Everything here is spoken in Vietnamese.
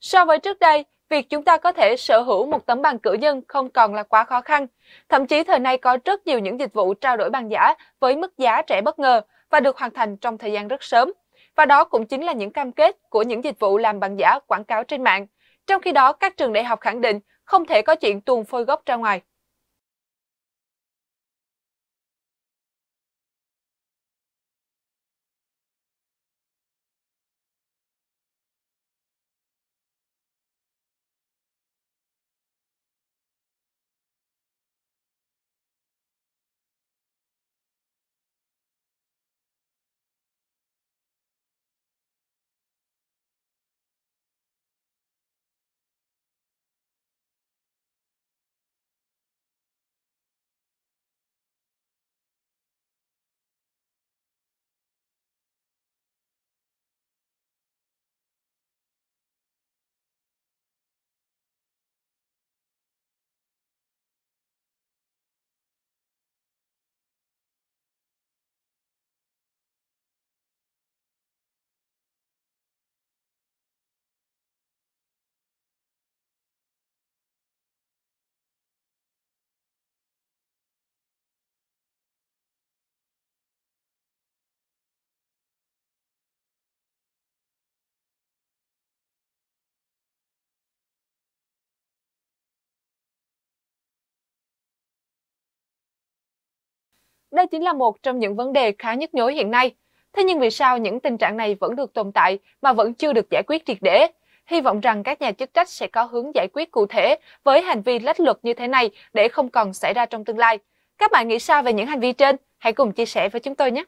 So với trước đây, việc chúng ta có thể sở hữu một tấm bằng cử nhân không còn là quá khó khăn. Thậm chí thời nay có rất nhiều những dịch vụ trao đổi bằng giả với mức giá rẻ bất ngờ và được hoàn thành trong thời gian rất sớm. Và đó cũng chính là những cam kết của những dịch vụ làm bằng giả quảng cáo trên mạng. Trong khi đó, các trường đại học khẳng định không thể có chuyện tuồn phôi gốc ra ngoài. Đây chính là một trong những vấn đề khá nhức nhối hiện nay. Thế nhưng vì sao những tình trạng này vẫn được tồn tại mà vẫn chưa được giải quyết triệt để? Hy vọng rằng các nhà chức trách sẽ có hướng giải quyết cụ thể với hành vi lách luật như thế này để không còn xảy ra trong tương lai. Các bạn nghĩ sao về những hành vi trên? Hãy cùng chia sẻ với chúng tôi nhé!